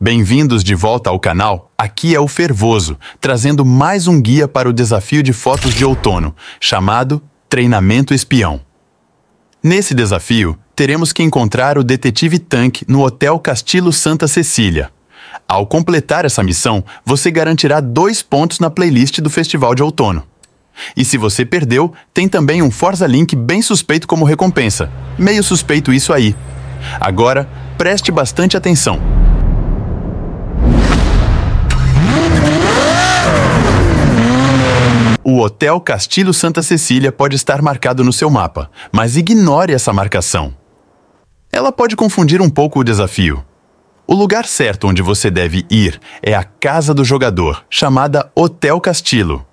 Bem-vindos de volta ao canal, aqui é o Fervoso, trazendo mais um guia para o desafio de fotos de outono, chamado Treinamento Espião. Nesse desafio, teremos que encontrar o detetive Tank no Hotel Castilo Santa Cecília. Ao completar essa missão, você garantirá dois pontos na playlist do Festival de Outono. E se você perdeu, tem também um Forza Link bem suspeito como recompensa. Meio suspeito isso aí. Agora, preste bastante atenção. o Hotel Castilho Santa Cecília pode estar marcado no seu mapa, mas ignore essa marcação. Ela pode confundir um pouco o desafio. O lugar certo onde você deve ir é a casa do jogador, chamada Hotel Castilho.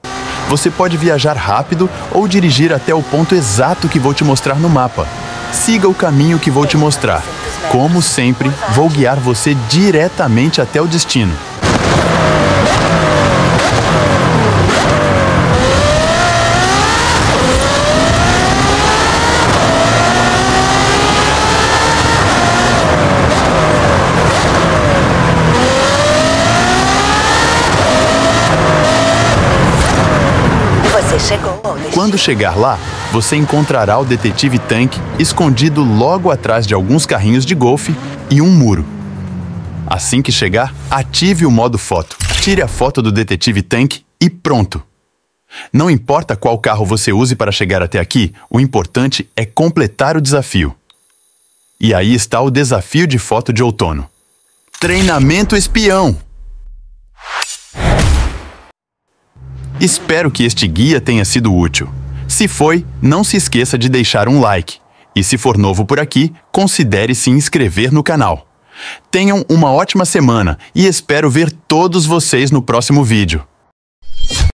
Você pode viajar rápido ou dirigir até o ponto exato que vou te mostrar no mapa. Siga o caminho que vou te mostrar. Como sempre, vou guiar você diretamente até o destino. chegou Quando chegar lá, você encontrará o detetive Tank escondido logo atrás de alguns carrinhos de golfe e um muro. Assim que chegar, ative o modo foto. Tire a foto do detetive Tank e pronto! Não importa qual carro você use para chegar até aqui, o importante é completar o desafio. E aí está o desafio de foto de outono. Treinamento espião! Espero que este guia tenha sido útil. Se foi, não se esqueça de deixar um like. E se for novo por aqui, considere se inscrever no canal. Tenham uma ótima semana e espero ver todos vocês no próximo vídeo.